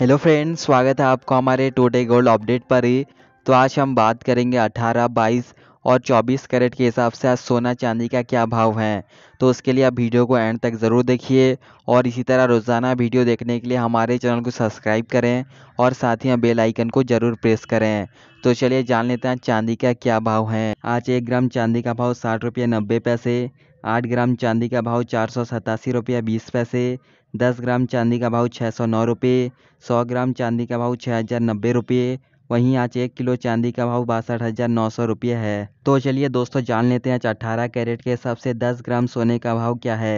hello friends स्वागत है आपको हमारे टूडे गोल्ड अपडेट पर ही तो आज हम बात करेंगे 18, 22 और 24 कैरेट के हिसाब से आज सोना चांदी का क्या भाव है तो उसके लिए आप वीडियो को एंड तक ज़रूर देखिए और इसी तरह रोज़ाना वीडियो देखने के लिए हमारे चैनल को सब्सक्राइब करें और साथ ही बेल आइकन को ज़रूर प्रेस करें तो चलिए जान लेते हैं चांदी का क्या भाव है आज एक ग्राम चांदी का भाव साठ रुपये नब्बे पैसे आठ ग्राम चांदी का भाव चार सौ सतासी रुपये बीस पैसे दस ग्राम चांदी का भाव छः सौ नौ रुपये सौ ग्राम चांदी का भाव छः हज़ार नब्बे रुपये वहीं आज एक किलो चांदी का भाव बासठ हजार नौ सौ रुपये है तो चलिए दोस्तों जान लेते हैं आज अठारह कैरेट के हिसाब से दस ग्राम सोने का भाव क्या है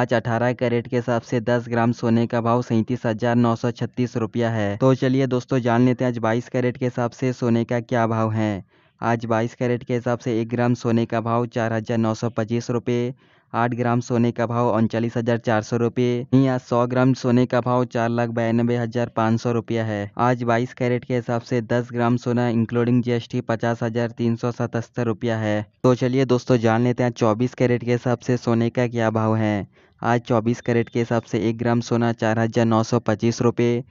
आज अठारह कैरेट के हिसाब से दस ग्राम सोने का भाव सैंतीस हजार नौ सौ छत्तीस रुपया है तो चलिए दोस्तों जान लेते हैं आज बाईस कैरेट के हिसाब से सोने का क्या भाव है आज बाईस कैरेट के हिसाब से एक ग्राम सोने का भाव चार हज़ार नौ सौ पच्चीस रुपये आठ ग्राम सोने का भाव उनचालीस हज़ार चार सौ रुपये वहीं आज सौ ग्राम सोने का भाव चार लाख बयानबे हज़ार पाँच सौ रुपया है आज बाईस कैरेट के हिसाब से दस ग्राम सोना इंक्लूडिंग जीएसटी पचास हज़ार तीन सौ सतहत्तर रुपया है तो चलिए दोस्तों जान लेते हैं चौबीस कैरेट के हिसाब से सोने का क्या भाव है आज चौबीस कैरेट के हिसाब से एक ग्राम सोना चार हज़ार नौ सौ पच्चीस रुपये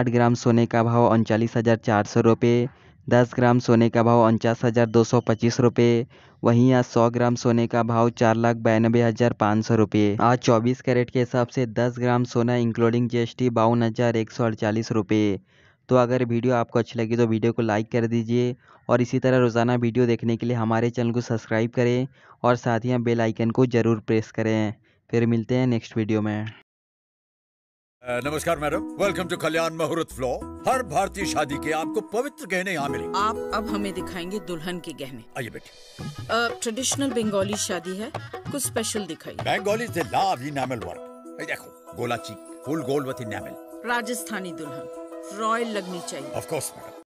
आठ ग्राम सोने का भाव उनचालीस हज़ार चार सौ रुपये दस ग्राम सोने का भाव उनचास हज़ार दो सौ पच्चीस रुपये वहीं आज सौ ग्राम सोने का भाव चार लाख बयानबे हज़ार पाँच सौ रुपये आज चौबीस कैरेट के हिसाब से दस ग्राम सोना इंक्लूडिंग जी एस टी बावन हज़ार एक सौ अड़चालीस रुपये तो अगर वीडियो आपको अच्छी लगी तो वीडियो को लाइक कर दीजिए और इसी तरह रोज़ाना वीडियो देखने के लिए हमारे चैनल को सब्सक्राइब करें और साथ ही हम बेल आइकन को ज़रूर प्रेस करें फिर मिलते हैं नेक्स्ट वीडियो में नमस्कार मैडम वेलकम टू कल्याण मुहूर्त फ्लो हर भारतीय शादी के आपको पवित्र गहने यहाँ मिले आप अब हमें दिखाएंगे दुल्हन के गहने आइए बेटे ट्रेडिशनल बंगाली शादी है कुछ स्पेशल दिखाई बंगाली से लाभ नैमल वर्क देखो गोला चीक फुल गोलवती नैमल राजस्थानी दुल्हन रॉयल लगनी चाहिए ऑफ कोर्स मैडम